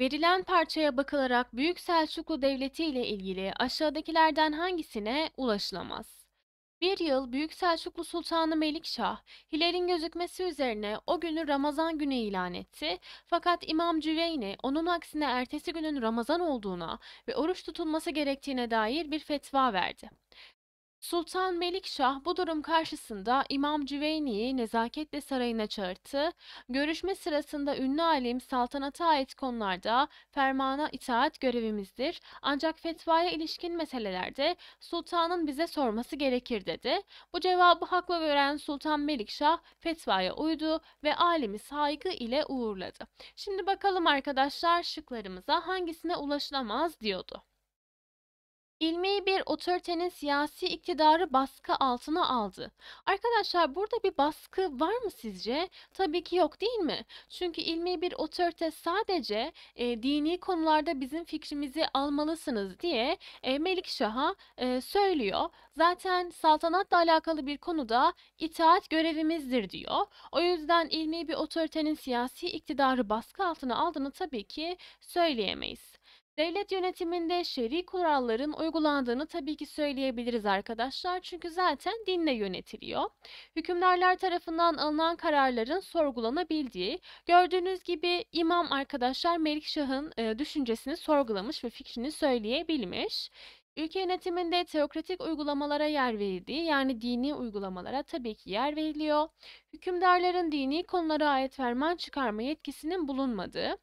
Verilen parçaya bakılarak Büyük Selçuklu Devleti ile ilgili aşağıdakilerden hangisine ulaşılamaz? Bir yıl Büyük Selçuklu Sultanı Melikşah, Hilal'in gözükmesi üzerine o günü Ramazan günü ilan etti. Fakat İmam Cüveyni onun aksine ertesi günün Ramazan olduğuna ve oruç tutulması gerektiğine dair bir fetva verdi. Sultan Melikşah bu durum karşısında İmam Cüveyni'yi nezaketle sarayına çağırdı. Görüşme sırasında ünlü alim saltanata ait konularda fermana itaat görevimizdir ancak fetvaya ilişkin meselelerde sultanın bize sorması gerekir dedi. Bu cevabı haklı gören Sultan Melikşah fetvaya uydu ve alimi saygı ile uğurladı. Şimdi bakalım arkadaşlar şıklarımıza hangisine ulaşılamaz diyordu ilmi bir otoritenin siyasi iktidarı baskı altına aldı. Arkadaşlar burada bir baskı var mı sizce? Tabii ki yok değil mi? Çünkü ilmi bir otorite sadece e, dini konularda bizim fikrimizi almalısınız diye e, Melikşah'a e, söylüyor. Zaten saltanatla alakalı bir konuda itaat görevimizdir diyor. O yüzden ilmi bir otoritenin siyasi iktidarı baskı altına aldığını tabii ki söyleyemeyiz. Devlet yönetiminde şer'i kuralların uygulandığını tabii ki söyleyebiliriz arkadaşlar. Çünkü zaten dinle yönetiliyor. Hükümdarlar tarafından alınan kararların sorgulanabildiği, gördüğünüz gibi imam arkadaşlar Melikşah'ın e, düşüncesini sorgulamış ve fikrini söyleyebilmiş. Ülke yönetiminde teokratik uygulamalara yer verildiği yani dini uygulamalara tabii ki yer veriliyor. Hükümdarların dini konulara ait ferman çıkarma yetkisinin bulunmadığı,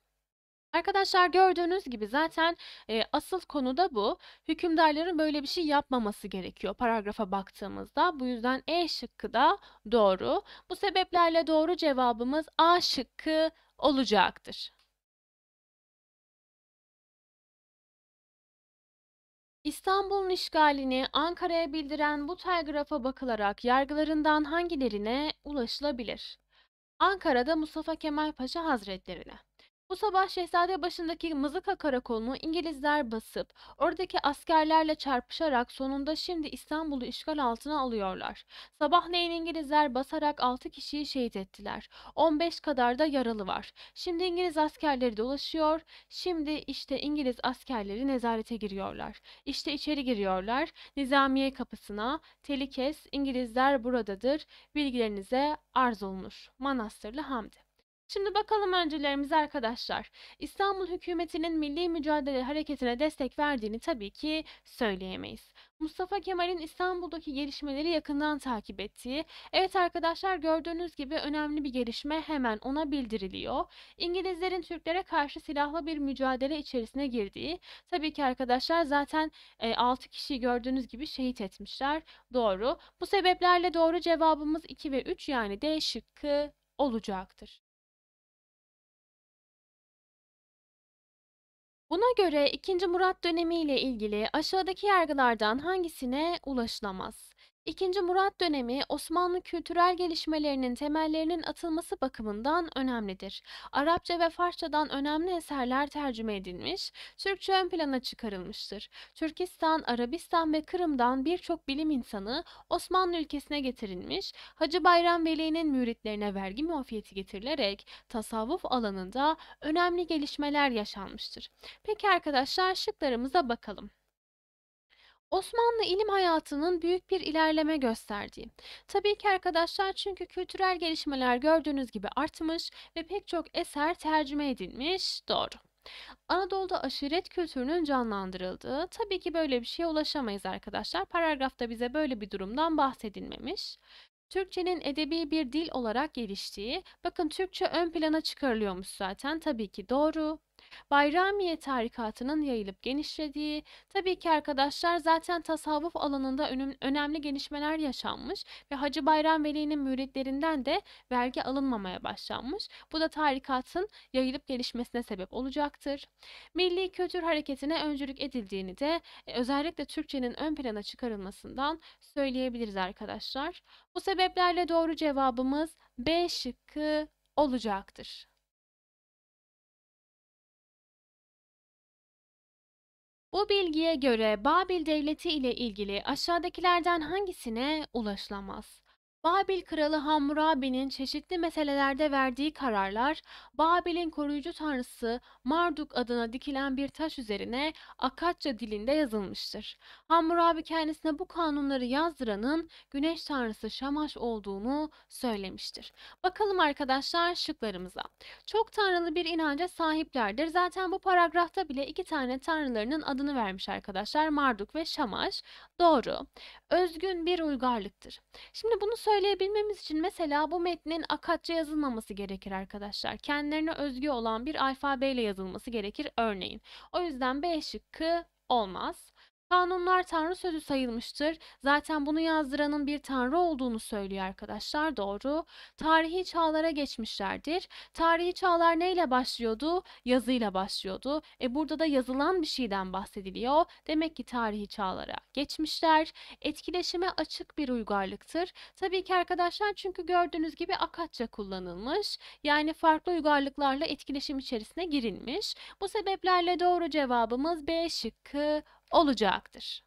Arkadaşlar gördüğünüz gibi zaten e, asıl konu da bu. Hükümdarların böyle bir şey yapmaması gerekiyor paragrafa baktığımızda. Bu yüzden E şıkkı da doğru. Bu sebeplerle doğru cevabımız A şıkkı olacaktır. İstanbul'un işgalini Ankara'ya bildiren bu telgrafa bakılarak yargılarından hangilerine ulaşılabilir? Ankara'da Mustafa Kemal Paşa Hazretlerine. Bu sabah şehzade başındaki Mızıka Karakolu'nu İngilizler basıp oradaki askerlerle çarpışarak sonunda şimdi İstanbul'u işgal altına alıyorlar. Sabahleyin İngilizler basarak 6 kişiyi şehit ettiler. 15 kadar da yaralı var. Şimdi İngiliz askerleri dolaşıyor. Şimdi işte İngiliz askerleri nezarete giriyorlar. İşte içeri giriyorlar. Nizamiye kapısına. Telikes İngilizler buradadır. Bilgilerinize arz olunur. Manastırlı Hamdi. Şimdi bakalım öncülerimiz arkadaşlar. İstanbul hükümetinin milli mücadele hareketine destek verdiğini tabii ki söyleyemeyiz. Mustafa Kemal'in İstanbul'daki gelişmeleri yakından takip ettiği, evet arkadaşlar gördüğünüz gibi önemli bir gelişme hemen ona bildiriliyor. İngilizlerin Türklere karşı silahlı bir mücadele içerisine girdiği, tabii ki arkadaşlar zaten e, 6 kişiyi gördüğünüz gibi şehit etmişler. Doğru. Bu sebeplerle doğru cevabımız 2 ve 3 yani D şıkkı olacaktır. Buna göre 2. Murat dönemi ile ilgili aşağıdaki yargılardan hangisine ulaşılamaz? II. Murat dönemi Osmanlı kültürel gelişmelerinin temellerinin atılması bakımından önemlidir. Arapça ve Farsçadan önemli eserler tercüme edilmiş, Türkçe ön plana çıkarılmıştır. Türkistan, Arabistan ve Kırım'dan birçok bilim insanı Osmanlı ülkesine getirilmiş, Hacı Bayram Veli'nin müritlerine vergi muafiyeti getirilerek tasavvuf alanında önemli gelişmeler yaşanmıştır. Peki arkadaşlar şıklarımıza bakalım. Osmanlı ilim hayatının büyük bir ilerleme gösterdiği. Tabii ki arkadaşlar çünkü kültürel gelişmeler gördüğünüz gibi artmış ve pek çok eser tercüme edilmiş. Doğru. Anadolu'da aşiret kültürünün canlandırıldığı, tabii ki böyle bir şeye ulaşamayız arkadaşlar. Paragrafta bize böyle bir durumdan bahsedilmemiş. Türkçenin edebi bir dil olarak geliştiği, bakın Türkçe ön plana çıkarılıyormuş zaten tabii ki doğru. Bayramiye tarikatının yayılıp genişlediği, tabii ki arkadaşlar zaten tasavvuf alanında önemli gelişmeler yaşanmış ve Hacı Bayram Veli'nin müritlerinden de vergi alınmamaya başlanmış. Bu da tarikatın yayılıp gelişmesine sebep olacaktır. Milli kültür hareketine öncülük edildiğini de e, özellikle Türkçenin ön plana çıkarılmasından söyleyebiliriz arkadaşlar. Bu sebeplerle doğru cevabımız B şıkkı olacaktır. Bu bilgiye göre Babil Devleti ile ilgili aşağıdakilerden hangisine ulaşılamaz? Babil kralı Hammurabi'nin çeşitli meselelerde verdiği kararlar, Babil'in koruyucu tanrısı Marduk adına dikilen bir taş üzerine Akatça dilinde yazılmıştır. Hammurabi kendisine bu kanunları yazdıranın güneş tanrısı Şamaş olduğunu söylemiştir. Bakalım arkadaşlar şıklarımıza. Çok tanrılı bir inanca sahiplerdir. Zaten bu paragrafta bile iki tane tanrılarının adını vermiş arkadaşlar. Marduk ve Şamaş. Doğru. Özgün bir uygarlıktır. Şimdi bunu söyleyebilmemiz için mesela bu metnin akatça yazılmaması gerekir arkadaşlar. Kendilerine özgü olan bir alfabeyle yazılması gerekir örneğin. O yüzden B şıkkı olmaz. Kanunlar tanrı sözü sayılmıştır. Zaten bunu yazdıranın bir tanrı olduğunu söylüyor arkadaşlar. Doğru. Tarihi çağlara geçmişlerdir. Tarihi çağlar neyle başlıyordu? Yazıyla başlıyordu. E burada da yazılan bir şeyden bahsediliyor. Demek ki tarihi çağlara geçmişler. Etkileşime açık bir uygarlıktır. Tabii ki arkadaşlar çünkü gördüğünüz gibi akatça kullanılmış. Yani farklı uygarlıklarla etkileşim içerisine girilmiş. Bu sebeplerle doğru cevabımız B şıkkı olacaktır.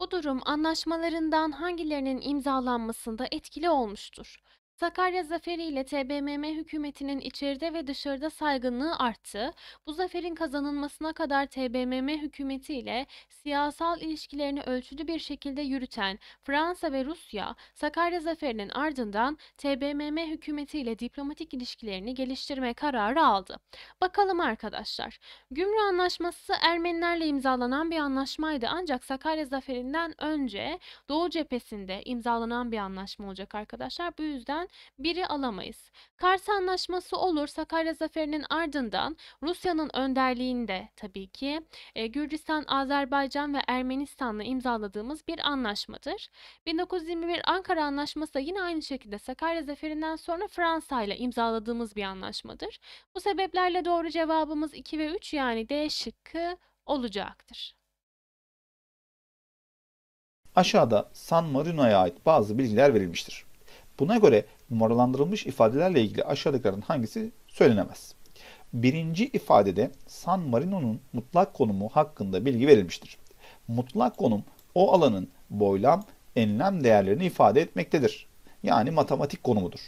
Bu durum anlaşmalarından hangilerinin imzalanmasında etkili olmuştur? Sakarya zaferi ile TBMM hükümetinin içeride ve dışarıda saygınlığı arttı. Bu zaferin kazanılmasına kadar TBMM hükümeti ile siyasal ilişkilerini ölçülü bir şekilde yürüten Fransa ve Rusya, Sakarya zaferinin ardından TBMM hükümeti ile diplomatik ilişkilerini geliştirme kararı aldı. Bakalım arkadaşlar. Gümrü Anlaşması Ermenilerle imzalanan bir anlaşmaydı ancak Sakarya zaferinden önce Doğu cephesinde imzalanan bir anlaşma olacak arkadaşlar. Bu yüzden biri alamayız. Kars Anlaşması olur Sakarya Zaferi'nin ardından Rusya'nın önderliğinde tabii ki e, Gürcistan, Azerbaycan ve Ermenistan'la imzaladığımız bir anlaşmadır. 1921 Ankara Anlaşması da yine aynı şekilde Sakarya Zaferi'nden sonra Fransa ile imzaladığımız bir anlaşmadır. Bu sebeplerle doğru cevabımız 2 ve 3 yani D şıkkı olacaktır. Aşağıda San Marino'ya ait bazı bilgiler verilmiştir. Buna göre numaralandırılmış ifadelerle ilgili aşağıdakilerden hangisi söylenemez. Birinci ifadede San Marino'nun mutlak konumu hakkında bilgi verilmiştir. Mutlak konum o alanın boylam, enlem değerlerini ifade etmektedir. Yani matematik konumudur.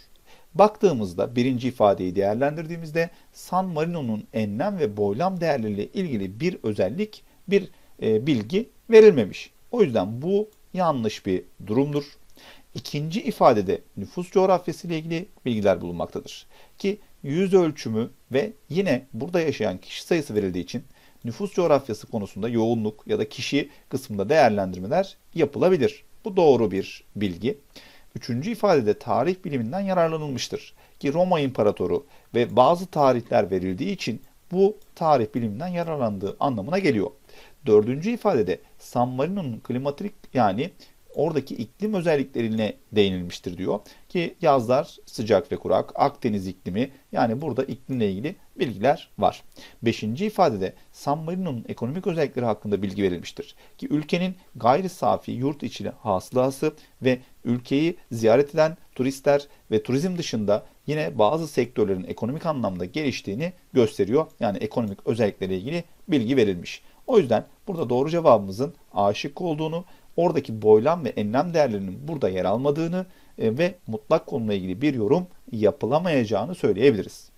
Baktığımızda birinci ifadeyi değerlendirdiğimizde San Marino'nun enlem ve boylam değerleriyle ilgili bir özellik, bir e, bilgi verilmemiş. O yüzden bu yanlış bir durumdur ikinci ifadede nüfus coğrafyası ile ilgili bilgiler bulunmaktadır. Ki yüz ölçümü ve yine burada yaşayan kişi sayısı verildiği için nüfus coğrafyası konusunda yoğunluk ya da kişi kısmında değerlendirmeler yapılabilir. Bu doğru bir bilgi. Üçüncü ifadede tarih biliminden yararlanılmıştır. Ki Roma İmparatoru ve bazı tarihler verildiği için bu tarih biliminden yararlandığı anlamına geliyor. Dördüncü ifadede San Marino'nun klimatik yani oradaki iklim özelliklerine değinilmiştir diyor. Ki yazlar sıcak ve kurak, Akdeniz iklimi yani burada iklimle ilgili bilgiler var. Beşinci ifadede San Marino'nun ekonomik özellikleri hakkında bilgi verilmiştir. Ki ülkenin gayri safi yurt içi hasılası ve ülkeyi ziyaret eden turistler ve turizm dışında yine bazı sektörlerin ekonomik anlamda geliştiğini gösteriyor. Yani ekonomik özelliklere ilgili bilgi verilmiş. O yüzden burada doğru cevabımızın aşık olduğunu oradaki boylam ve enlem değerlerinin burada yer almadığını e, ve mutlak konuyla ilgili bir yorum yapılamayacağını söyleyebiliriz.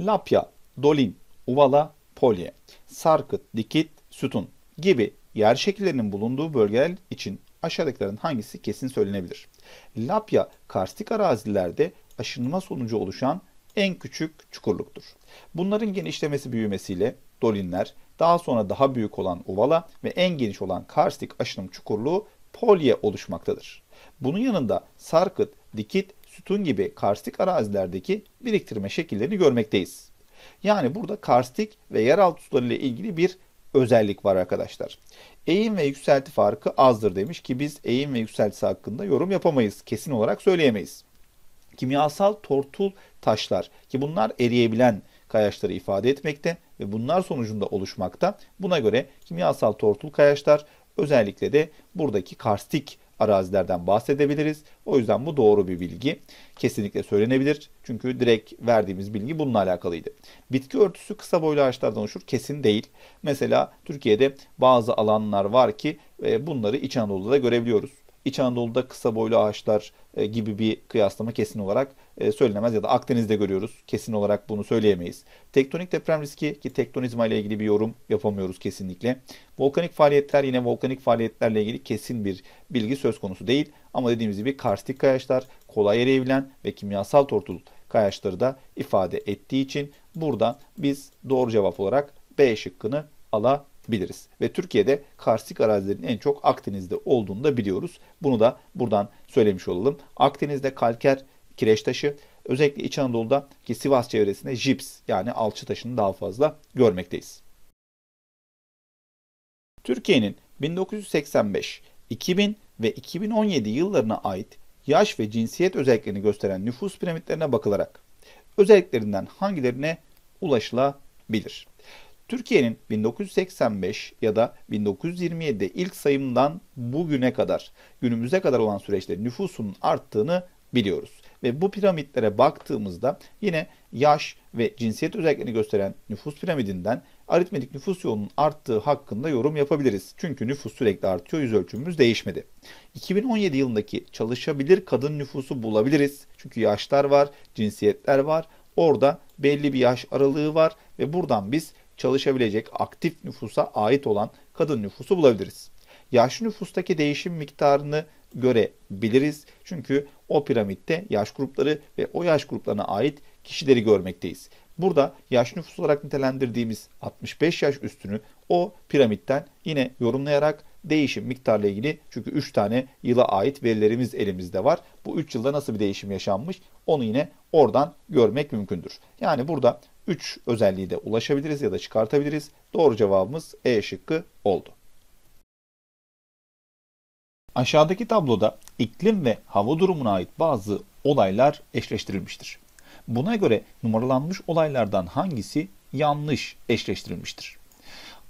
Lapya, dolin, uvala, polye, sarkıt, dikit, sütun gibi yer şekillerinin bulunduğu bölgeler için aşağıdakilerin hangisi kesin söylenebilir? Lapya, karstik arazilerde aşınma sonucu oluşan en küçük çukurluktur. Bunların genişlemesi büyümesiyle dolinler daha sonra daha büyük olan Uvala ve en geniş olan karstik aşınım çukurluğu polye oluşmaktadır. Bunun yanında sarkıt, dikit, sütun gibi karstik arazilerdeki biriktirme şekillerini görmekteyiz. Yani burada karstik ve yeraltı suları ile ilgili bir özellik var arkadaşlar. Eğim ve yükselti farkı azdır demiş ki biz eğim ve yükseltisi hakkında yorum yapamayız. Kesin olarak söyleyemeyiz. Kimyasal tortul taşlar ki bunlar eriyebilen kayaçları ifade etmekte ve bunlar sonucunda oluşmakta. Buna göre kimyasal tortul kayaçlar özellikle de buradaki karstik arazilerden bahsedebiliriz. O yüzden bu doğru bir bilgi. Kesinlikle söylenebilir. Çünkü direkt verdiğimiz bilgi bununla alakalıydı. Bitki örtüsü kısa boylu ağaçlardan oluşur. Kesin değil. Mesela Türkiye'de bazı alanlar var ki e, bunları İç Anadolu'da da görebiliyoruz. İç Anadolu'da kısa boylu ağaçlar e, gibi bir kıyaslama kesin olarak e, söylenemez ya da Akdeniz'de görüyoruz. Kesin olarak bunu söyleyemeyiz. Tektonik deprem riski ki tektonizma ile ilgili bir yorum yapamıyoruz kesinlikle. Volkanik faaliyetler yine volkanik faaliyetlerle ilgili kesin bir bilgi söz konusu değil. Ama dediğimiz gibi karstik kayaçlar, kolay eriyebilen ve kimyasal tortul kayaçları da ifade ettiği için burada biz doğru cevap olarak B şıkkını alabiliriz biliriz. Ve Türkiye'de karstik arazilerin en çok Akdeniz'de olduğunu da biliyoruz. Bunu da buradan söylemiş olalım. Akdeniz'de kalker kireç taşı, özellikle İç Anadolu'da ki Sivas çevresinde jips yani alçı taşını daha fazla görmekteyiz. Türkiye'nin 1985, 2000 ve 2017 yıllarına ait yaş ve cinsiyet özelliklerini gösteren nüfus piramitlerine bakılarak özelliklerinden hangilerine ulaşılabilir? Türkiye'nin 1985 ya da 1927'de ilk sayımdan bugüne kadar, günümüze kadar olan süreçte nüfusunun arttığını biliyoruz. Ve bu piramitlere baktığımızda yine yaş ve cinsiyet özelliklerini gösteren nüfus piramidinden aritmetik nüfus yoğunluğunun arttığı hakkında yorum yapabiliriz. Çünkü nüfus sürekli artıyor, yüz ölçümümüz değişmedi. 2017 yılındaki çalışabilir kadın nüfusu bulabiliriz. Çünkü yaşlar var, cinsiyetler var. Orada belli bir yaş aralığı var ve buradan biz çalışabilecek aktif nüfusa ait olan kadın nüfusu bulabiliriz. Yaş nüfustaki değişim miktarını görebiliriz. Çünkü o piramitte yaş grupları ve o yaş gruplarına ait kişileri görmekteyiz. Burada yaş nüfus olarak nitelendirdiğimiz 65 yaş üstünü o piramitten yine yorumlayarak değişim miktarla ilgili çünkü 3 tane yıla ait verilerimiz elimizde var. Bu 3 yılda nasıl bir değişim yaşanmış onu yine oradan görmek mümkündür. Yani burada 3 özelliği de ulaşabiliriz ya da çıkartabiliriz. Doğru cevabımız E şıkkı oldu. Aşağıdaki tabloda iklim ve hava durumuna ait bazı olaylar eşleştirilmiştir. Buna göre numaralanmış olaylardan hangisi yanlış eşleştirilmiştir?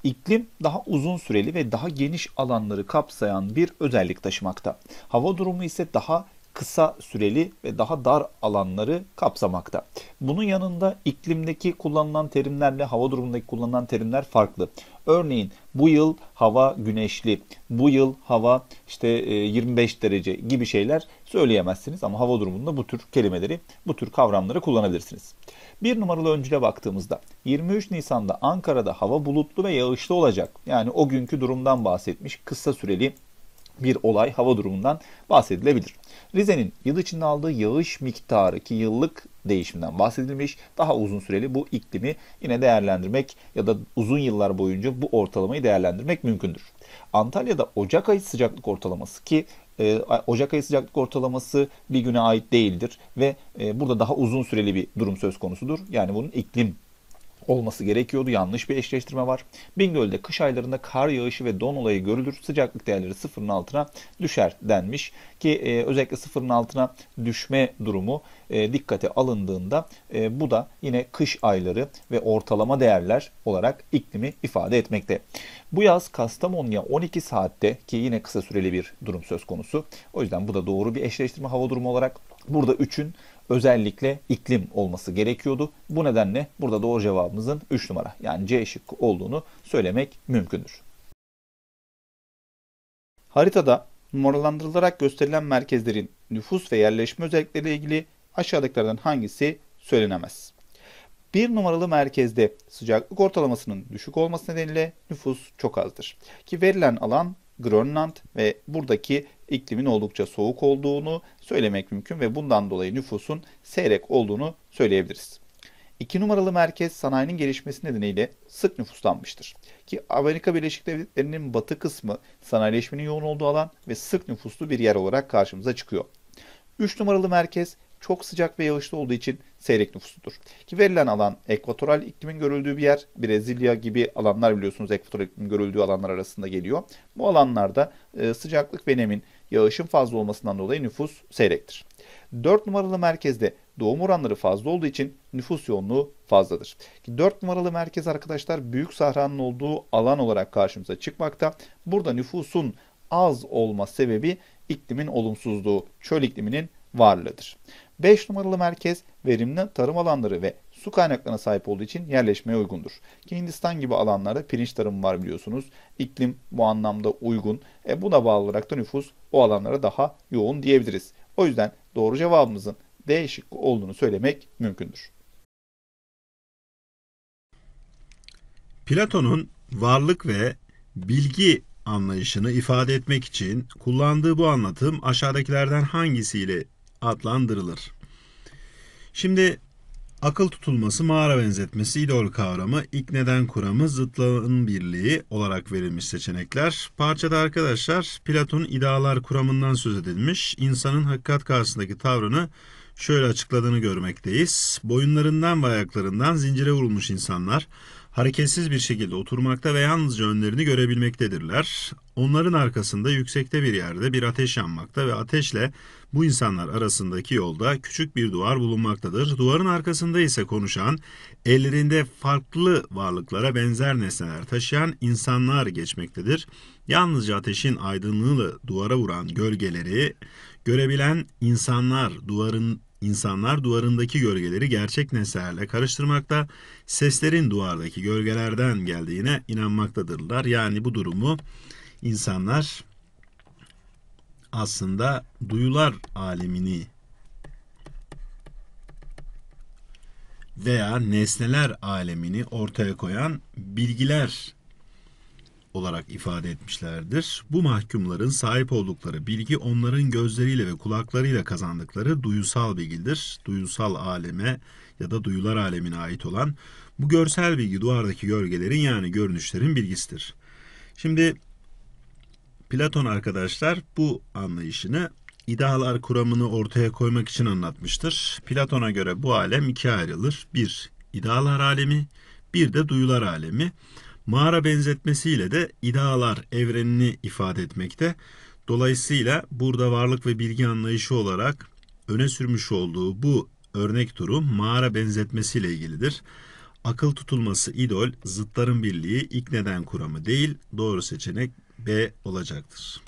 İklim daha uzun süreli ve daha geniş alanları kapsayan bir özellik taşımakta. Hava durumu ise daha kısa süreli ve daha dar alanları kapsamakta. Bunun yanında iklimdeki kullanılan terimlerle hava durumundaki kullanılan terimler farklı. Örneğin bu yıl hava güneşli, bu yıl hava işte 25 e, derece gibi şeyler söyleyemezsiniz ama hava durumunda bu tür kelimeleri, bu tür kavramları kullanabilirsiniz. Bir numaralı öncüle baktığımızda 23 Nisan'da Ankara'da hava bulutlu ve yağışlı olacak. Yani o günkü durumdan bahsetmiş kısa süreli bir olay hava durumundan bahsedilebilir. Rize'nin yıl içinde aldığı yağış miktarı ki yıllık değişimden bahsedilmiş. Daha uzun süreli bu iklimi yine değerlendirmek ya da uzun yıllar boyunca bu ortalamayı değerlendirmek mümkündür. Antalya'da Ocak ayı sıcaklık ortalaması ki e, Ocak ayı sıcaklık ortalaması bir güne ait değildir ve e, burada daha uzun süreli bir durum söz konusudur. Yani bunun iklim olması gerekiyordu. Yanlış bir eşleştirme var. Bingöl'de kış aylarında kar yağışı ve don olayı görülür. Sıcaklık değerleri sıfırın altına düşer denmiş. Ki e, özellikle sıfırın altına düşme durumu e, dikkate alındığında e, bu da yine kış ayları ve ortalama değerler olarak iklimi ifade etmekte. Bu yaz Kastamonu'ya 12 saatte ki yine kısa süreli bir durum söz konusu. O yüzden bu da doğru bir eşleştirme hava durumu olarak. Burada 3'ün özellikle iklim olması gerekiyordu. Bu nedenle burada doğru cevabımızın 3 numara yani C şıkkı olduğunu söylemek mümkündür. Haritada numaralandırılarak gösterilen merkezlerin nüfus ve yerleşme özellikleri ile ilgili aşağıdakilerden hangisi söylenemez? Bir numaralı merkezde sıcaklık ortalamasının düşük olması nedeniyle nüfus çok azdır. Ki verilen alan Grönland ve buradaki iklimin oldukça soğuk olduğunu söylemek mümkün ve bundan dolayı nüfusun seyrek olduğunu söyleyebiliriz. İki numaralı merkez sanayinin gelişmesi nedeniyle sık nüfuslanmıştır. Ki Amerika Birleşik Devletleri'nin batı kısmı sanayileşmenin yoğun olduğu alan ve sık nüfuslu bir yer olarak karşımıza çıkıyor. 3 numaralı merkez çok sıcak ve yağışlı olduğu için seyrek nüfusludur. Ki verilen alan ekvatoral iklimin görüldüğü bir yer. Brezilya gibi alanlar biliyorsunuz ekvatoral iklimin görüldüğü alanlar arasında geliyor. Bu alanlarda e, sıcaklık ve nemin yağışın fazla olmasından dolayı nüfus seyrektir. 4 numaralı merkezde doğum oranları fazla olduğu için nüfus yoğunluğu fazladır. 4 numaralı merkez arkadaşlar Büyük Sahra'nın olduğu alan olarak karşımıza çıkmakta. Burada nüfusun az olma sebebi iklimin olumsuzluğu, çöl ikliminin varlığıdır. 5 numaralı merkez verimli tarım alanları ve su kaynaklarına sahip olduğu için yerleşmeye uygundur. Ki Hindistan gibi alanlarda pirinç tarımı var biliyorsunuz. İklim bu anlamda uygun. E buna bağlı olarak da nüfus o alanlara daha yoğun diyebiliriz. O yüzden doğru cevabımızın D şıkkı olduğunu söylemek mümkündür. Platon'un varlık ve bilgi anlayışını ifade etmek için kullandığı bu anlatım aşağıdakilerden hangisiyle adlandırılır? Şimdi Akıl tutulması, mağara benzetmesi, idol kavramı, ikneden kuramı, zıtlığın birliği olarak verilmiş seçenekler. Parçada arkadaşlar Platon idealar kuramından söz edilmiş. İnsanın hakikat karşısındaki tavrını şöyle açıkladığını görmekteyiz. Boyunlarından ve ayaklarından zincire vurulmuş insanlar hareketsiz bir şekilde oturmakta ve yalnızca önlerini görebilmektedirler. Onların arkasında yüksekte bir yerde bir ateş yanmakta ve ateşle bu insanlar arasındaki yolda küçük bir duvar bulunmaktadır. Duvarın arkasında ise konuşan, ellerinde farklı varlıklara benzer nesneler taşıyan insanlar geçmektedir. Yalnızca ateşin aydınlığıyla duvara vuran gölgeleri görebilen insanlar duvarın İnsanlar duvarındaki gölgeleri gerçek nesnelerle karıştırmakta, seslerin duvardaki gölgelerden geldiğine inanmaktadırlar. Yani bu durumu insanlar aslında duyular alemini veya nesneler alemini ortaya koyan bilgiler olarak ifade etmişlerdir. Bu mahkumların sahip oldukları bilgi onların gözleriyle ve kulaklarıyla kazandıkları duyusal bilgidir. Duyusal aleme ya da duyular alemine ait olan bu görsel bilgi duvardaki gölgelerin yani görünüşlerin bilgisidir. Şimdi Platon arkadaşlar bu anlayışını idealar kuramını ortaya koymak için anlatmıştır. Platon'a göre bu alem ikiye ayrılır. Bir, idealar alemi, bir de duyular alemi. Mağara benzetmesiyle de idealar evrenini ifade etmekte. Dolayısıyla burada varlık ve bilgi anlayışı olarak öne sürmüş olduğu bu örnek durum mağara benzetmesiyle ilgilidir. Akıl tutulması idol, zıtların birliği ilk neden kuramı değil, doğru seçenek B olacaktır.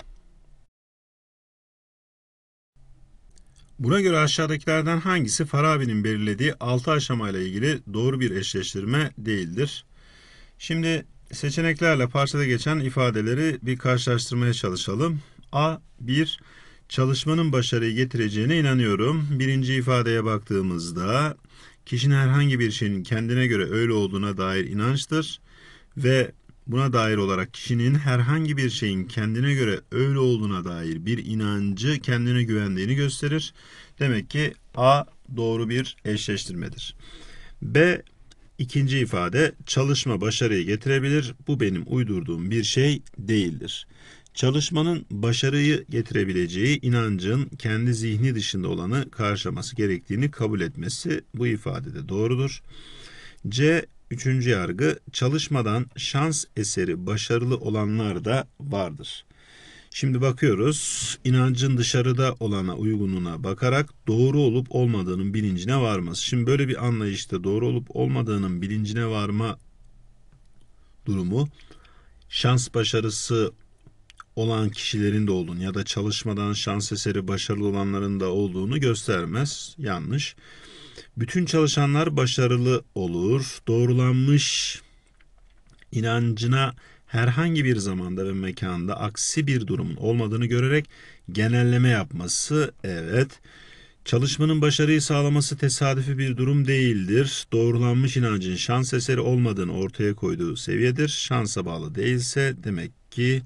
Buna göre aşağıdakilerden hangisi Farabi'nin belirlediği 6 aşamayla ilgili doğru bir eşleştirme değildir? Şimdi seçeneklerle parçada geçen ifadeleri bir karşılaştırmaya çalışalım. A 1 çalışmanın başarıyı getireceğine inanıyorum. Birinci ifadeye baktığımızda kişinin herhangi bir şeyin kendine göre öyle olduğuna dair inançtır ve buna dair olarak kişinin herhangi bir şeyin kendine göre öyle olduğuna dair bir inancı kendine güvendiğini gösterir. Demek ki A doğru bir eşleştirmedir. B İkinci ifade çalışma başarıyı getirebilir. Bu benim uydurduğum bir şey değildir. Çalışmanın başarıyı getirebileceği inancın kendi zihni dışında olanı karşılaması gerektiğini kabul etmesi bu ifadede doğrudur. C. Üçüncü yargı çalışmadan şans eseri başarılı olanlar da vardır. Şimdi bakıyoruz inancın dışarıda olana uygununa bakarak doğru olup olmadığının bilincine varması. Şimdi böyle bir anlayışta doğru olup olmadığının bilincine varma durumu şans başarısı olan kişilerin de olduğunu ya da çalışmadan şans eseri başarılı olanların da olduğunu göstermez. Yanlış. Bütün çalışanlar başarılı olur. Doğrulanmış inancına herhangi bir zamanda ve mekanda aksi bir durumun olmadığını görerek genelleme yapması evet. Çalışmanın başarıyı sağlaması tesadüfi bir durum değildir. Doğrulanmış inancın şans eseri olmadığını ortaya koyduğu seviyedir. Şansa bağlı değilse demek ki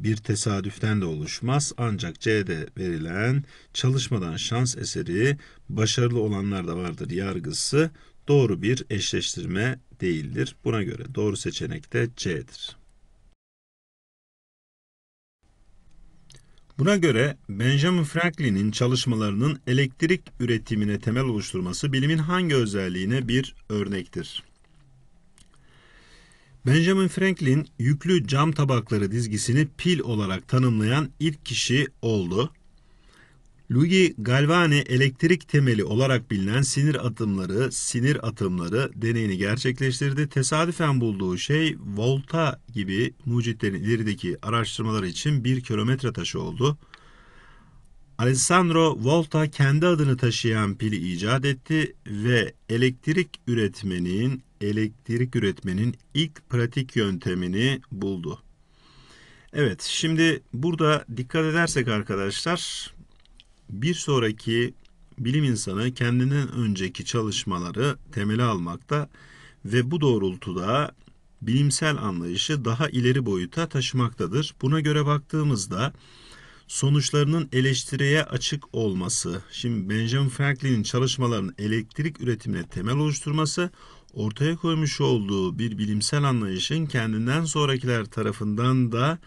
bir tesadüften de oluşmaz. Ancak C'de verilen çalışmadan şans eseri başarılı olanlar da vardır yargısı doğru bir eşleştirme değildir. Buna göre doğru seçenek de C'dir. Buna göre Benjamin Franklin'in çalışmalarının elektrik üretimine temel oluşturması bilimin hangi özelliğine bir örnektir? Benjamin Franklin yüklü cam tabakları dizgisini pil olarak tanımlayan ilk kişi oldu. Luigi Galvani elektrik temeli olarak bilinen sinir atımları, sinir atımları deneyini gerçekleştirdi. Tesadüfen bulduğu şey volta gibi mucitlerin ilerideki araştırmaları için bir kilometre taşı oldu. Alessandro Volta kendi adını taşıyan pili icat etti ve elektrik üretmenin elektrik üretmenin ilk pratik yöntemini buldu. Evet, şimdi burada dikkat edersek arkadaşlar bir sonraki bilim insanı kendinden önceki çalışmaları temele almakta ve bu doğrultuda bilimsel anlayışı daha ileri boyuta taşımaktadır. Buna göre baktığımızda sonuçlarının eleştiriye açık olması, şimdi Benjamin Franklin'in çalışmalarının elektrik üretimine temel oluşturması, ortaya koymuş olduğu bir bilimsel anlayışın kendinden sonrakiler tarafından da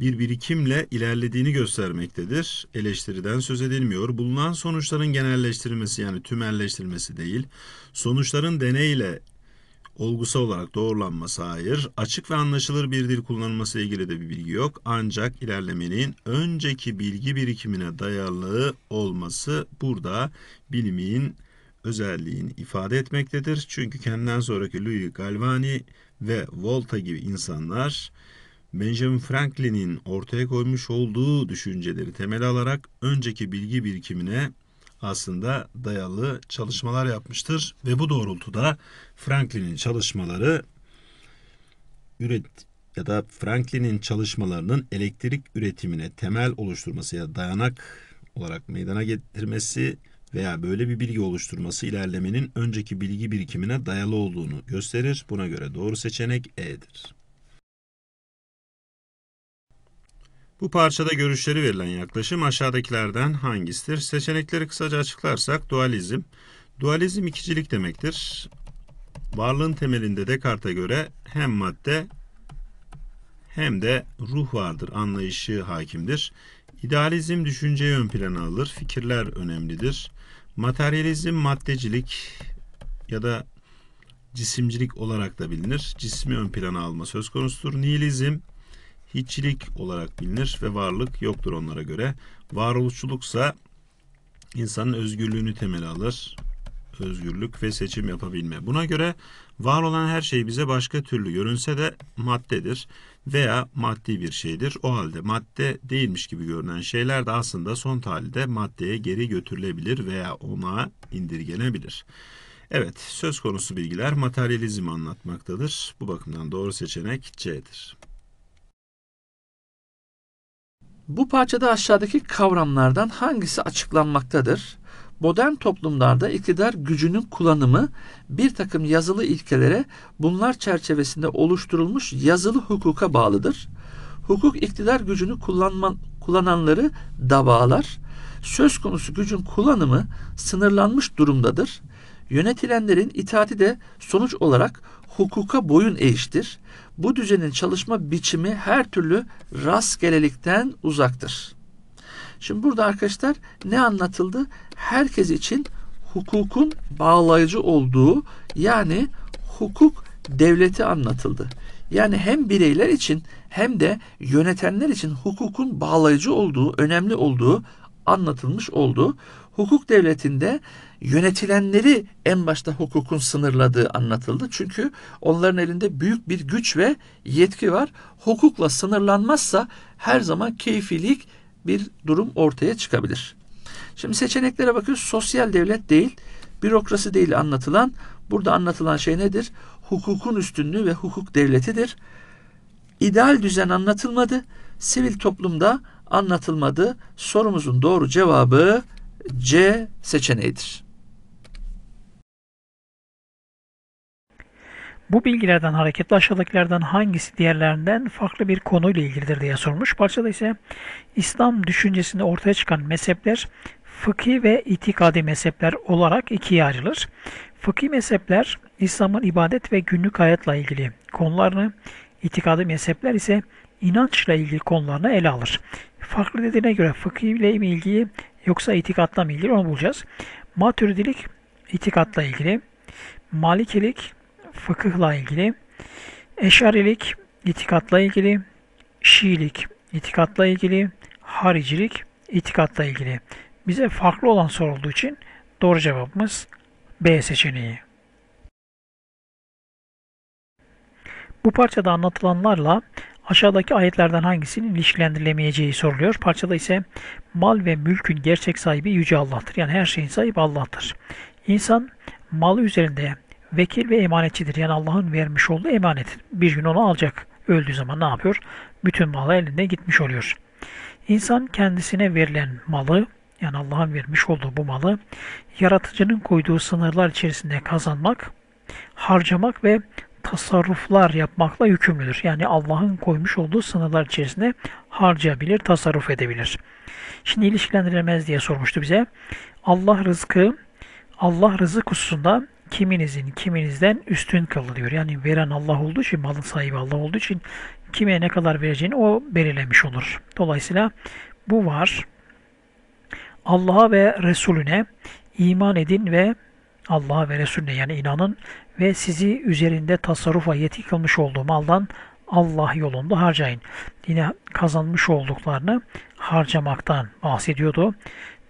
bir birikimle ilerlediğini göstermektedir. Eleştiriden söz edilmiyor. Bulunan sonuçların genelleştirilmesi yani tümelleştirilmesi değil. Sonuçların deney ile olgusal olarak doğrulanması hayır. Açık ve anlaşılır bir dil kullanılması ile ilgili de bir bilgi yok. Ancak ilerlemenin önceki bilgi birikimine dayalı olması burada bilimin özelliğini ifade etmektedir. Çünkü kendinden sonraki Louis Galvani ve Volta gibi insanlar Benjamin Franklin'in ortaya koymuş olduğu düşünceleri temel alarak önceki bilgi birikimine aslında dayalı çalışmalar yapmıştır ve bu doğrultuda Franklin'in çalışmaları üret ya da Franklin'in çalışmalarının elektrik üretimine temel oluşturması ya dayanak olarak meydana getirmesi veya böyle bir bilgi oluşturması ilerlemenin önceki bilgi birikimine dayalı olduğunu gösterir. Buna göre doğru seçenek E'dir. Bu parçada görüşleri verilen yaklaşım aşağıdakilerden hangisidir? Seçenekleri kısaca açıklarsak dualizm. Dualizm ikicilik demektir. Varlığın temelinde Descartes'e göre hem madde hem de ruh vardır anlayışı hakimdir. İdealizm düşünceyi ön plana alır. Fikirler önemlidir. Materyalizm maddecilik ya da cisimcilik olarak da bilinir. Cismi ön plana alma söz konusudur. Nihilizm hiçlik olarak bilinir ve varlık yoktur onlara göre. Varoluşçuluksa insanın özgürlüğünü temel alır. Özgürlük ve seçim yapabilme. Buna göre var olan her şey bize başka türlü görünse de maddedir veya maddi bir şeydir. O halde madde değilmiş gibi görünen şeyler de aslında son halde maddeye geri götürülebilir veya ona indirgenebilir. Evet, söz konusu bilgiler materyalizmi anlatmaktadır. Bu bakımdan doğru seçenek C'dir. Bu parçada aşağıdaki kavramlardan hangisi açıklanmaktadır? Modern toplumlarda iktidar gücünün kullanımı bir takım yazılı ilkelere bunlar çerçevesinde oluşturulmuş yazılı hukuka bağlıdır. Hukuk iktidar gücünü kullanma, kullananları davalar. Söz konusu gücün kullanımı sınırlanmış durumdadır. Yönetilenlerin itaati de sonuç olarak hukuka boyun eğiştir. Bu düzenin çalışma biçimi her türlü rastgelelikten uzaktır. Şimdi burada arkadaşlar ne anlatıldı? Herkes için hukukun bağlayıcı olduğu yani hukuk devleti anlatıldı. Yani hem bireyler için hem de yönetenler için hukukun bağlayıcı olduğu, önemli olduğu anlatılmış oldu. Hukuk devletinde yönetilenleri en başta hukukun sınırladığı anlatıldı. Çünkü onların elinde büyük bir güç ve yetki var. Hukukla sınırlanmazsa her zaman keyfilik bir durum ortaya çıkabilir. Şimdi seçeneklere bakıyoruz. Sosyal devlet değil, bürokrasi değil anlatılan. Burada anlatılan şey nedir? Hukukun üstünlüğü ve hukuk devletidir. İdeal düzen anlatılmadı. Sivil toplumda anlatılmadı. Sorumuzun doğru cevabı C seçeneğidir. Bu bilgilerden hareketle aşağıdakilerden hangisi diğerlerinden farklı bir konuyla ilgilidir diye sormuş. Parçada ise İslam düşüncesinde ortaya çıkan mezhepler fıkhi ve itikadi mezhepler olarak ikiye ayrılır. Fıkhi mezhepler İslam'ın ibadet ve günlük hayatla ilgili konularını, itikadi mezhepler ise inançla ilgili konularını ele alır. Farklı dediğine göre fıkhiyle mi ilgili yoksa itikatla mı ilgili onu bulacağız. Maturidilik itikatla ilgili, Malikilik fıkıhla ilgili, Eşarilik itikatla ilgili, Şiilik itikatla ilgili, Haricilik itikatla ilgili. Bize farklı olan sorulduğu için doğru cevabımız B seçeneği. Bu parçada anlatılanlarla Aşağıdaki ayetlerden hangisinin ilişkilendirilemeyeceği soruluyor. Parçada ise mal ve mülkün gerçek sahibi Yüce Allah'tır. Yani her şeyin sahibi Allah'tır. İnsan malı üzerinde vekil ve emanetçidir. Yani Allah'ın vermiş olduğu emanet. Bir gün onu alacak. Öldüğü zaman ne yapıyor? Bütün malı elinde gitmiş oluyor. İnsan kendisine verilen malı, yani Allah'ın vermiş olduğu bu malı, yaratıcının koyduğu sınırlar içerisinde kazanmak, harcamak ve tasarruflar yapmakla yükümlüdür. Yani Allah'ın koymuş olduğu sınırlar içerisinde harcayabilir, tasarruf edebilir. Şimdi ilişkilendirilemez diye sormuştu bize. Allah rızkı, Allah rızık hususunda kiminizin kiminizden üstün kıldı diyor. Yani veren Allah olduğu için, malın sahibi Allah olduğu için kime ne kadar vereceğini o belirlemiş olur. Dolayısıyla bu var. Allah'a ve Resulüne iman edin ve Allah'a ve Resulüne yani inanın ve sizi üzerinde tasarrufa yetik olmuş olduğu maldan Allah yolunda harcayın. Yine kazanmış olduklarını harcamaktan bahsediyordu.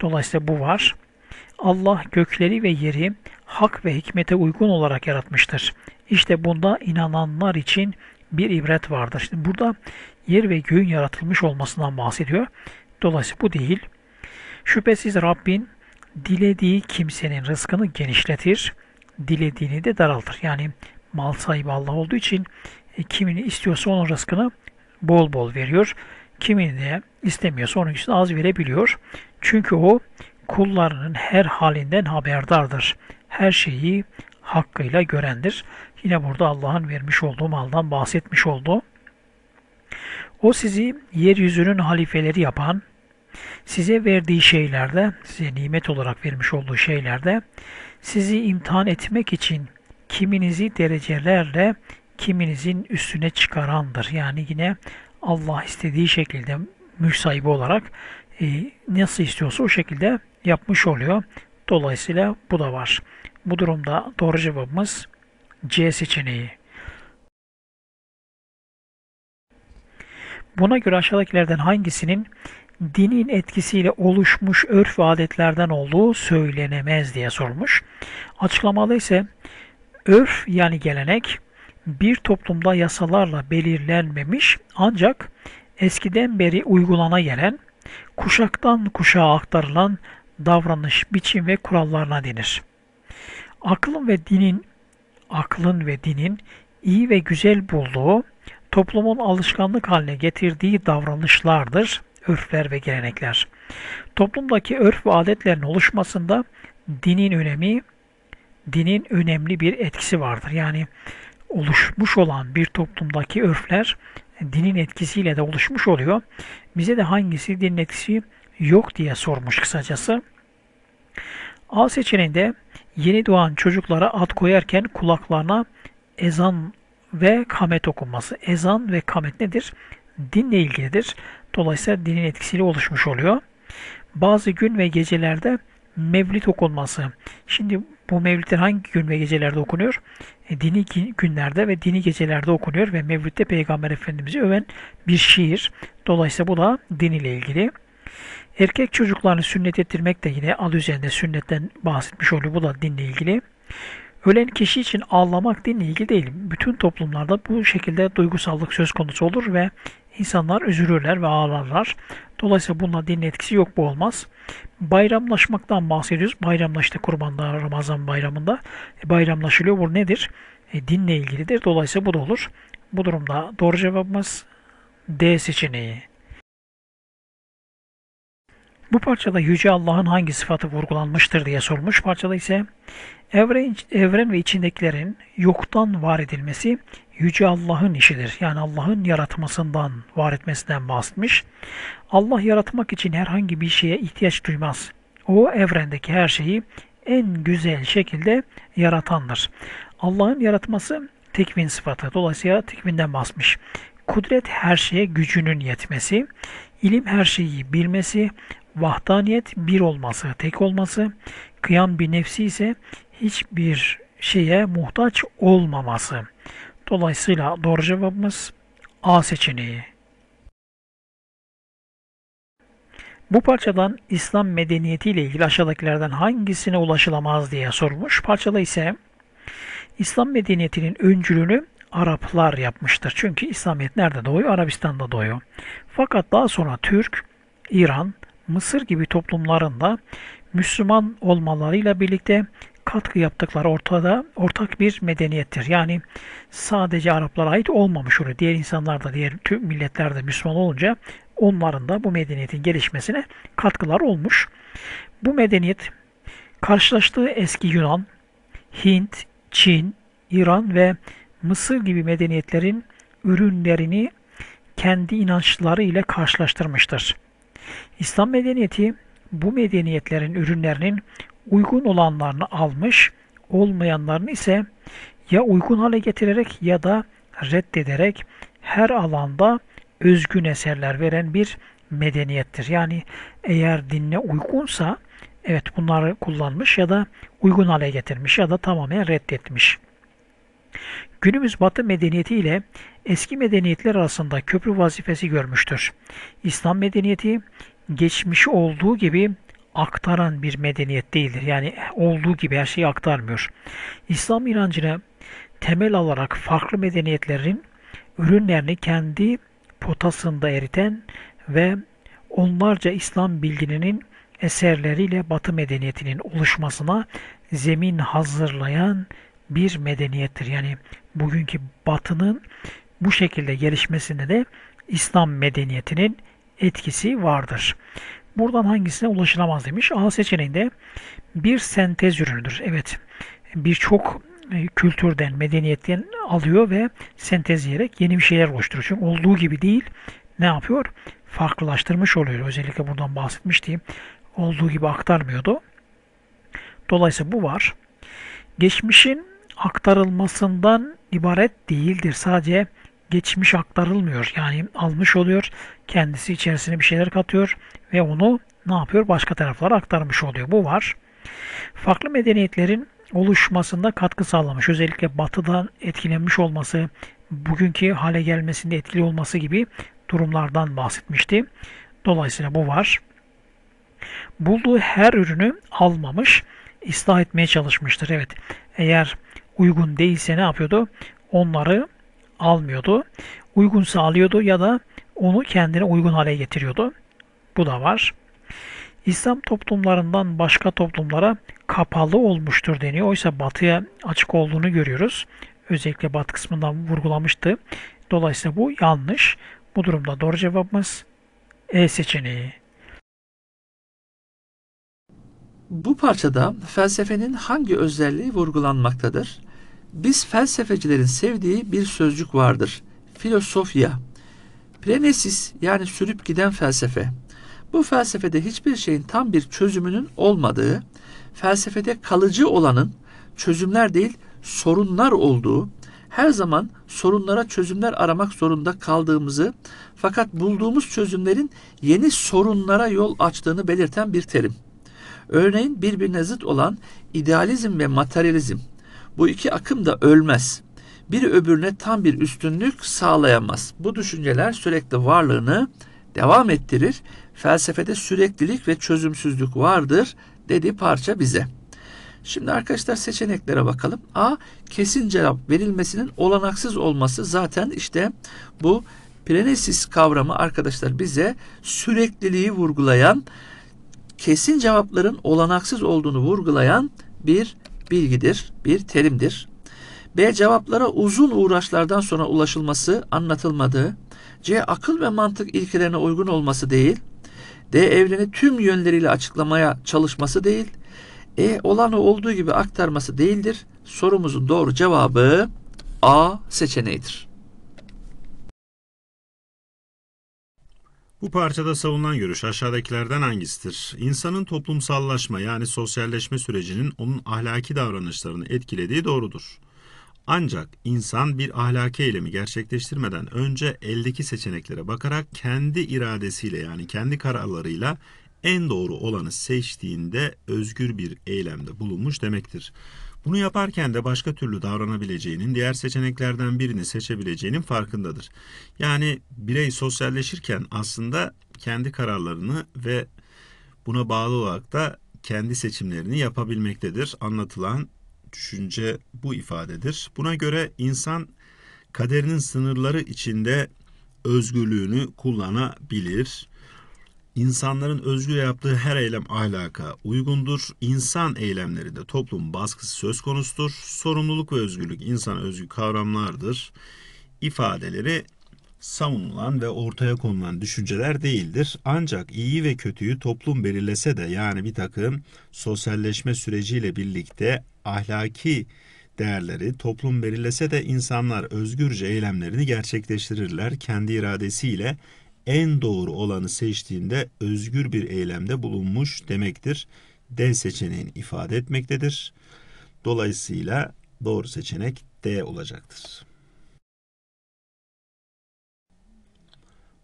Dolayısıyla bu var. Allah gökleri ve yeri hak ve hikmete uygun olarak yaratmıştır. İşte bunda inananlar için bir ibret vardır. Şimdi burada yer ve göğün yaratılmış olmasından bahsediyor. Dolayısıyla bu değil. Şüphesiz Rabbin dilediği kimsenin rızkını genişletir, dilediğini de daraltır. Yani mal sahibi Allah olduğu için e, kimini istiyorsa onun rızkını bol bol veriyor. Kimini de istemiyorsa onun için az verebiliyor. Çünkü o kullarının her halinden haberdardır. Her şeyi hakkıyla görendir. Yine burada Allah'ın vermiş olduğu maldan bahsetmiş oldu. O sizi yeryüzünün halifeleri yapan, size verdiği şeylerde, size nimet olarak vermiş olduğu şeylerde sizi imtihan etmek için kiminizi derecelerle kiminizin üstüne çıkarandır. Yani yine Allah istediği şekilde mülk olarak e, nasıl istiyorsa o şekilde yapmış oluyor. Dolayısıyla bu da var. Bu durumda doğru cevabımız C seçeneği. Buna göre aşağıdakilerden hangisinin dinin etkisiyle oluşmuş örf ve adetlerden olduğu söylenemez diye sormuş. Açıklamada ise örf yani gelenek bir toplumda yasalarla belirlenmemiş ancak eskiden beri uygulana gelen, kuşaktan kuşağa aktarılan davranış, biçim ve kurallarına denir. Aklın ve dinin, aklın ve dinin iyi ve güzel bulduğu, toplumun alışkanlık haline getirdiği davranışlardır örfler ve gelenekler. Toplumdaki örf ve adetlerin oluşmasında dinin önemi, dinin önemli bir etkisi vardır. Yani oluşmuş olan bir toplumdaki örfler dinin etkisiyle de oluşmuş oluyor. Bize de hangisi dinin etkisi yok diye sormuş kısacası. A seçeneğinde yeni doğan çocuklara ad koyarken kulaklarına ezan ve kamet okunması. Ezan ve kamet nedir? Dinle ilgilidir. Dolayısıyla dinin etkisiyle oluşmuş oluyor. Bazı gün ve gecelerde mevlit okunması. Şimdi bu mevlitler hangi gün ve gecelerde okunuyor? E, dini günlerde ve dini gecelerde okunuyor ve mevlitte Peygamber Efendimiz'i öven bir şiir. Dolayısıyla bu da din ile ilgili. Erkek çocuklarını sünnet ettirmek de yine al üzerinde sünnetten bahsetmiş oluyor. Bu da dinle ilgili. Ölen kişi için ağlamak dinle ilgili değil. Bütün toplumlarda bu şekilde duygusallık söz konusu olur ve insanlar üzülürler ve ağlarlar. Dolayısıyla bununla din etkisi yok bu olmaz. Bayramlaşmaktan bahsediyoruz. Bayramlaştı kurbanda Ramazan bayramında. E, bayramlaşılıyor. Bu nedir? E, dinle ilgilidir. Dolayısıyla bu da olur. Bu durumda doğru cevabımız D seçeneği. Bu parçada Yüce Allah'ın hangi sıfatı vurgulanmıştır diye sormuş. Parçada ise evren, evren ve içindekilerin yoktan var edilmesi Yüce Allah'ın işidir. Yani Allah'ın yaratmasından, var etmesinden bahsetmiş. Allah yaratmak için herhangi bir şeye ihtiyaç duymaz. O evrendeki her şeyi en güzel şekilde yaratandır. Allah'ın yaratması tekvin sıfatı. Dolayısıyla tekvinden basmış. Kudret her şeye gücünün yetmesi, ilim her şeyi bilmesi, Vahdaniyet bir olması, tek olması, kıyam bir nefsi ise hiçbir şeye muhtaç olmaması. Dolayısıyla doğru cevabımız A seçeneği. Bu parçadan İslam medeniyeti ile ilgili aşağıdakilerden hangisine ulaşılamaz diye sormuş. Parçada ise İslam medeniyetinin öncülünü Araplar yapmıştır. Çünkü İslamiyet nerede doğuyor? Arabistan'da doğuyor. Fakat daha sonra Türk, İran, Mısır gibi toplumlarında Müslüman olmalarıyla birlikte katkı yaptıkları ortada ortak bir medeniyettir. Yani sadece Araplara ait olmamış oluyor. Diğer insanlar da, diğer tüm milletler de Müslüman olunca onların da bu medeniyetin gelişmesine katkılar olmuş. Bu medeniyet karşılaştığı eski Yunan, Hint, Çin, İran ve Mısır gibi medeniyetlerin ürünlerini kendi inançları ile karşılaştırmıştır. İslam medeniyeti bu medeniyetlerin ürünlerinin uygun olanlarını almış, olmayanlarını ise ya uygun hale getirerek ya da reddederek her alanda özgün eserler veren bir medeniyettir. Yani eğer dinle uygunsa evet bunları kullanmış ya da uygun hale getirmiş ya da tamamen reddetmiş. Günümüz Batı medeniyeti ile eski medeniyetler arasında köprü vazifesi görmüştür. İslam medeniyeti geçmiş olduğu gibi aktaran bir medeniyet değildir. Yani olduğu gibi her şeyi aktarmıyor. İslam inancına temel alarak farklı medeniyetlerin ürünlerini kendi potasında eriten ve onlarca İslam bilgininin eserleriyle Batı medeniyetinin oluşmasına zemin hazırlayan bir medeniyettir. Yani bugünkü batının bu şekilde gelişmesinde de İslam medeniyetinin etkisi vardır. Buradan hangisine ulaşılamaz demiş. A seçeneğinde bir sentez ürünüdür. Evet birçok e, kültürden, medeniyetten alıyor ve sentezleyerek yeni bir şeyler oluşturuyor. Çünkü olduğu gibi değil ne yapıyor? Farklılaştırmış oluyor. Özellikle buradan bahsetmiştim. Olduğu gibi aktarmıyordu. Dolayısıyla bu var. Geçmişin aktarılmasından ibaret değildir. Sadece geçmiş aktarılmıyor. Yani almış oluyor, kendisi içerisine bir şeyler katıyor ve onu ne yapıyor? Başka taraflara aktarmış oluyor. Bu var. Farklı medeniyetlerin oluşmasında katkı sağlamış. Özellikle batıdan etkilenmiş olması, bugünkü hale gelmesinde etkili olması gibi durumlardan bahsetmişti. Dolayısıyla bu var. Bulduğu her ürünü almamış, ıslah etmeye çalışmıştır. Evet, eğer uygun değilse ne yapıyordu? Onları almıyordu. Uygun sağlıyordu ya da onu kendine uygun hale getiriyordu. Bu da var. İslam toplumlarından başka toplumlara kapalı olmuştur deniyor. Oysa batıya açık olduğunu görüyoruz. Özellikle batı kısmından vurgulamıştı. Dolayısıyla bu yanlış. Bu durumda doğru cevabımız E seçeneği. Bu parçada felsefenin hangi özelliği vurgulanmaktadır? Biz felsefecilerin sevdiği bir sözcük vardır. Filosofya. Prenesis yani sürüp giden felsefe. Bu felsefede hiçbir şeyin tam bir çözümünün olmadığı, felsefede kalıcı olanın çözümler değil sorunlar olduğu, her zaman sorunlara çözümler aramak zorunda kaldığımızı fakat bulduğumuz çözümlerin yeni sorunlara yol açtığını belirten bir terim. Örneğin birbirine zıt olan idealizm ve materyalizm bu iki akım da ölmez. Biri öbürüne tam bir üstünlük sağlayamaz. Bu düşünceler sürekli varlığını devam ettirir. Felsefede süreklilik ve çözümsüzlük vardır dedi parça bize. Şimdi arkadaşlar seçeneklere bakalım. A. Kesin cevap verilmesinin olanaksız olması zaten işte bu Prenesis kavramı arkadaşlar bize sürekliliği vurgulayan, kesin cevapların olanaksız olduğunu vurgulayan bir bilgidir, bir terimdir. B. Cevaplara uzun uğraşlardan sonra ulaşılması, anlatılmadığı. C. Akıl ve mantık ilkelerine uygun olması değil. D. Evreni tüm yönleriyle açıklamaya çalışması değil. E. Olanı olduğu gibi aktarması değildir. Sorumuzun doğru cevabı A seçeneğidir. Bu parçada savunulan görüş aşağıdakilerden hangisidir? İnsanın toplumsallaşma yani sosyalleşme sürecinin onun ahlaki davranışlarını etkilediği doğrudur. Ancak insan bir ahlaki eylemi gerçekleştirmeden önce eldeki seçeneklere bakarak kendi iradesiyle yani kendi kararlarıyla en doğru olanı seçtiğinde özgür bir eylemde bulunmuş demektir. Bunu yaparken de başka türlü davranabileceğinin, diğer seçeneklerden birini seçebileceğinin farkındadır. Yani birey sosyalleşirken aslında kendi kararlarını ve buna bağlı olarak da kendi seçimlerini yapabilmektedir. Anlatılan düşünce bu ifadedir. Buna göre insan kaderinin sınırları içinde özgürlüğünü kullanabilir. İnsanların özgür yaptığı her eylem ahlaka uygundur. İnsan eylemleri de toplum baskısı söz konusudur. Sorumluluk ve özgürlük insan özgü kavramlardır. İfadeleri savunulan ve ortaya konulan düşünceler değildir. Ancak iyi ve kötüyü toplum belirlese de yani bir takım sosyalleşme süreciyle birlikte ahlaki değerleri toplum belirlese de insanlar özgürce eylemlerini gerçekleştirirler. Kendi iradesiyle en doğru olanı seçtiğinde özgür bir eylemde bulunmuş demektir. D seçeneğini ifade etmektedir. Dolayısıyla doğru seçenek D olacaktır.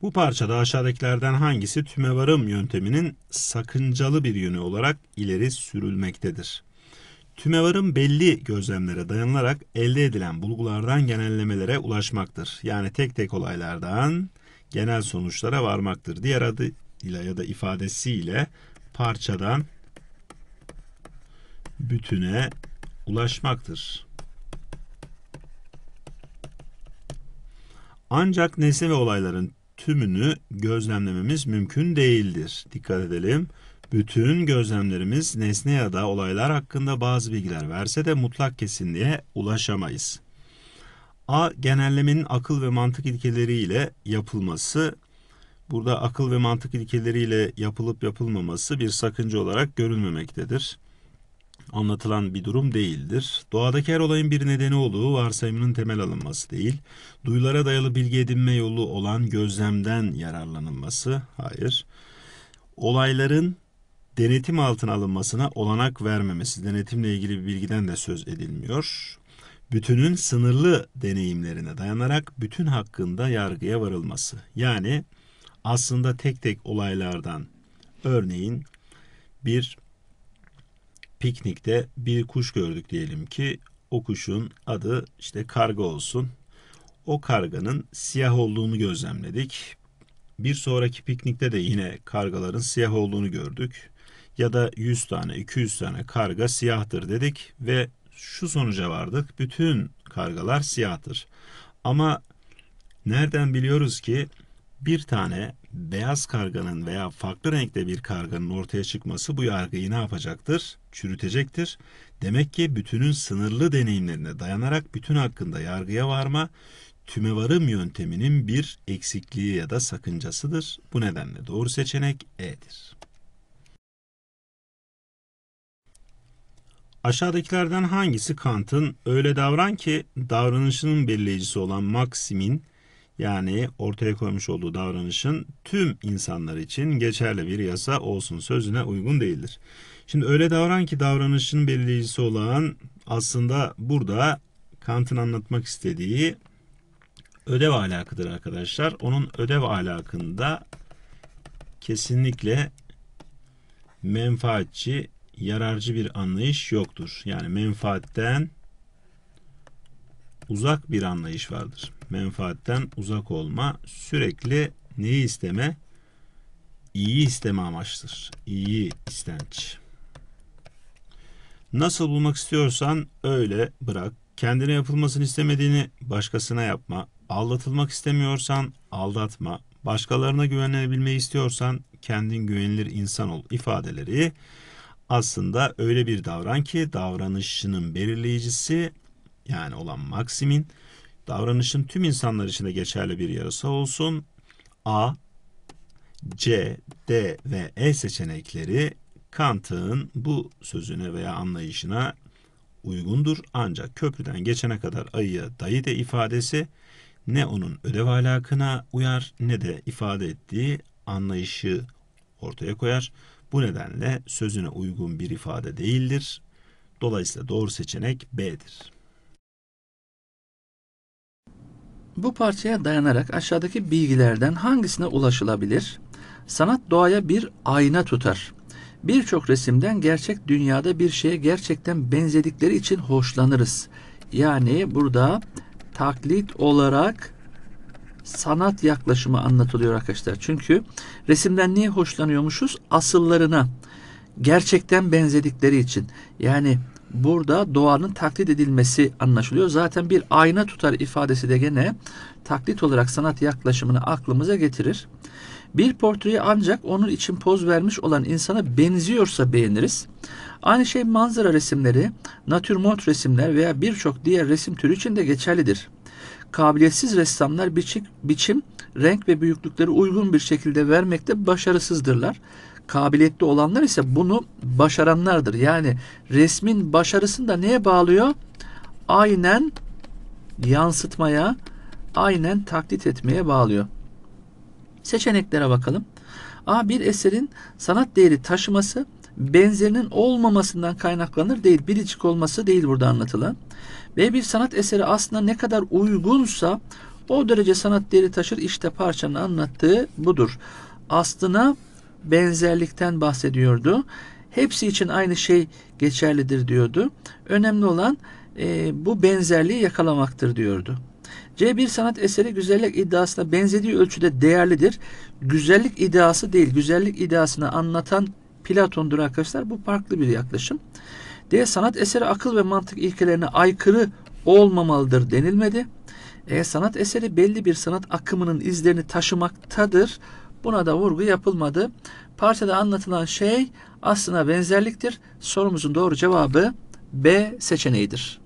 Bu parçada aşağıdakilerden hangisi tümevarım yönteminin sakıncalı bir yönü olarak ileri sürülmektedir? Tümevarın belli gözlemlere dayanarak elde edilen bulgulardan genellemelere ulaşmaktır. Yani tek tek olaylardan genel sonuçlara varmaktır. Diğer adıyla ya da ifadesiyle parçadan bütüne ulaşmaktır. Ancak nesne ve olayların tümünü gözlemlememiz mümkün değildir. Dikkat edelim. Bütün gözlemlerimiz nesne ya da olaylar hakkında bazı bilgiler verse de mutlak kesinliğe ulaşamayız. A. Genellemenin akıl ve mantık ilkeleriyle yapılması. Burada akıl ve mantık ilkeleriyle yapılıp yapılmaması bir sakınca olarak görülmemektedir. Anlatılan bir durum değildir. Doğadaki her olayın bir nedeni olduğu varsayımının temel alınması değil, duyulara dayalı bilgi edinme yolu olan gözlemden yararlanılması, hayır. Olayların denetim altına alınmasına olanak vermemesi, denetimle ilgili bir bilgiden de söz edilmiyor bütünün sınırlı deneyimlerine dayanarak bütün hakkında yargıya varılması. Yani aslında tek tek olaylardan örneğin bir piknikte bir kuş gördük diyelim ki o kuşun adı işte karga olsun. O karganın siyah olduğunu gözlemledik. Bir sonraki piknikte de yine kargaların siyah olduğunu gördük. Ya da 100 tane, 200 tane karga siyahtır dedik ve şu sonuca vardık. Bütün kargalar siyahtır. Ama nereden biliyoruz ki bir tane beyaz karganın veya farklı renkte bir karganın ortaya çıkması bu yargıyı ne yapacaktır? Çürütecektir. Demek ki bütünün sınırlı deneyimlerine dayanarak bütün hakkında yargıya varma tümevarım yönteminin bir eksikliği ya da sakıncasıdır. Bu nedenle doğru seçenek E'dir. Aşağıdakilerden hangisi Kant'ın öyle davran ki davranışının belirleyicisi olan Maximin yani ortaya koymuş olduğu davranışın tüm insanlar için geçerli bir yasa olsun sözüne uygun değildir. Şimdi öyle davran ki davranışın belirleyicisi olan aslında burada Kant'ın anlatmak istediği ödev ahlakıdır arkadaşlar. Onun ödev alakında kesinlikle menfaatçi yararcı bir anlayış yoktur. Yani menfaatten uzak bir anlayış vardır. Menfaatten uzak olma sürekli neyi isteme? İyi isteme amaçtır. İyi istenç. Nasıl bulmak istiyorsan öyle bırak. Kendine yapılmasını istemediğini başkasına yapma. Aldatılmak istemiyorsan aldatma. Başkalarına güvenebilmeyi istiyorsan kendin güvenilir insan ol ifadeleri aslında öyle bir davran ki davranışının belirleyicisi yani olan maksimin davranışın tüm insanlar için de geçerli bir yarısı olsun. A, C, D ve E seçenekleri Kant'ın bu sözüne veya anlayışına uygundur. Ancak köprüden geçene kadar ayıya dayı de ifadesi ne onun ödev alakına uyar ne de ifade ettiği anlayışı ortaya koyar. Bu nedenle sözüne uygun bir ifade değildir. Dolayısıyla doğru seçenek B'dir. Bu parçaya dayanarak aşağıdaki bilgilerden hangisine ulaşılabilir? Sanat doğaya bir ayna tutar. Birçok resimden gerçek dünyada bir şeye gerçekten benzedikleri için hoşlanırız. Yani burada taklit olarak sanat yaklaşımı anlatılıyor arkadaşlar. Çünkü resimden niye hoşlanıyormuşuz? Asıllarına gerçekten benzedikleri için. Yani burada doğanın taklit edilmesi anlaşılıyor. Zaten bir ayna tutar ifadesi de gene taklit olarak sanat yaklaşımını aklımıza getirir. Bir portreye ancak onun için poz vermiş olan insana benziyorsa beğeniriz. Aynı şey manzara resimleri, natürmort resimler veya birçok diğer resim türü için de geçerlidir kabiliyetsiz ressamlar biçim, biçim, renk ve büyüklükleri uygun bir şekilde vermekte başarısızdırlar. Kabiliyetli olanlar ise bunu başaranlardır. Yani resmin başarısını da neye bağlıyor? Aynen yansıtmaya, aynen taklit etmeye bağlıyor. Seçeneklere bakalım. A. Bir eserin sanat değeri taşıması benzerinin olmamasından kaynaklanır değil. Biricik olması değil burada anlatılan. Ve bir sanat eseri aslında ne kadar uygunsa o derece sanat değeri taşır. İşte parçanın anlattığı budur. Aslına benzerlikten bahsediyordu. Hepsi için aynı şey geçerlidir diyordu. Önemli olan e, bu benzerliği yakalamaktır diyordu. C. Bir sanat eseri güzellik iddiasına benzediği ölçüde değerlidir. Güzellik iddiası değil, güzellik iddiasını anlatan Platon'dur arkadaşlar. Bu farklı bir yaklaşım. D. Sanat eseri akıl ve mantık ilkelerine aykırı olmamalıdır denilmedi. E. Sanat eseri belli bir sanat akımının izlerini taşımaktadır. Buna da vurgu yapılmadı. Parçada anlatılan şey aslına benzerliktir. Sorumuzun doğru cevabı B seçeneğidir.